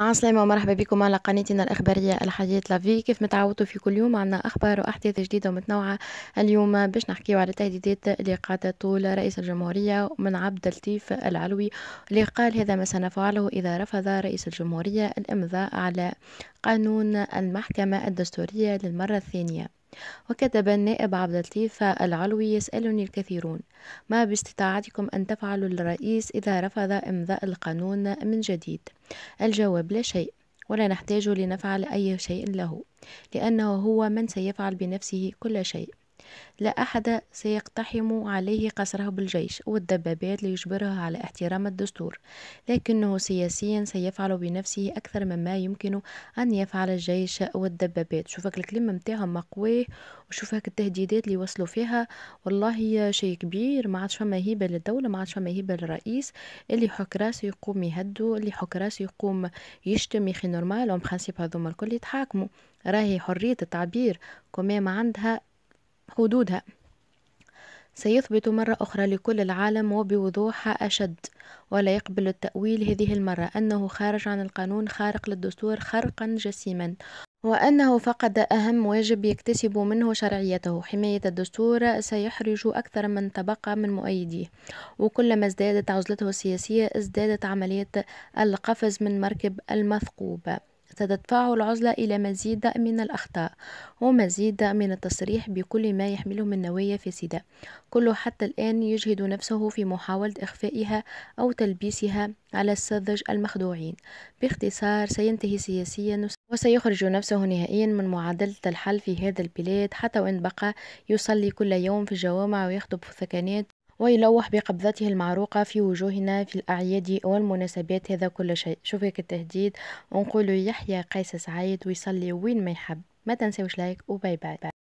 عسلامة ومرحبا بكم على قناتنا الإخبارية الحياة لافي كيف متعودتوا في كل يوم عنا أخبار وأحداث جديدة ومتنوعة اليوم باش نحكيو على التهديدات اللي قاد طول رئيس الجمهورية من عبد اللطيف العلوي اللي قال هذا ما سنفعله إذا رفض رئيس الجمهورية الإمضاء على قانون المحكمة الدستورية للمرة الثانية وكتب النائب عبد اللطيف العلوي يسألني الكثيرون ما باستطاعتكم أن تفعلوا الرئيس إذا رفض إمضاء القانون من جديد الجواب لا شيء ولا نحتاج لنفعل أي شيء له لأنه هو من سيفعل بنفسه كل شيء لا أحد سيقتحم عليه قصره بالجيش والدبابات ليجبره على احترام الدستور لكنه سياسيا سيفعل بنفسه أكثر مما يمكن أن يفعل الجيش والدبابات شوفك الكلمة متاعهم مقويه وشوفك التهديدات اللي وصلوا فيها والله شيء كبير ما عادش فما هيبة للدولة ما عادش فما هيبة للرئيس اللي حك راسه يقوم يهدو اللي حك راسه يقوم يشتم يخي نورمال اون برانسيب هذوما الكل يتحاكموا راهي حرية التعبير كمان ما عندها حدودها سيثبت مرة أخرى لكل العالم وبوضوح أشد ولا يقبل التأويل هذه المرة أنه خارج عن القانون خارق للدستور خرقا جسيما وأنه فقد أهم واجب يكتسب منه شرعيته حماية الدستور سيحرج أكثر من تبقى من مؤيديه وكلما ازدادت عزلته السياسية ازدادت عملية القفز من مركب المثقوب ستدفعه العزلة إلى مزيد من الأخطاء ومزيد من التصريح بكل ما يحمله من نوايا فاسدة كله حتى الآن يجهد نفسه في محاولة إخفائها أو تلبيسها على الساذج المخدوعين باختصار سينتهي سياسيا وسيخرج نفسه نهائيا من معادلة الحل في هذا البلاد حتى وإن بقى يصلي كل يوم في الجوامع ويخطب في الثكنات ويلوح بقبضته المعروقة في وجوهنا في الأعياد والمناسبات هذا كل شيء شوفك التهديد ونقول يحيى قيس سعيد ويصلي وين ما يحب ما تنسوش لايك وباي باي, باي.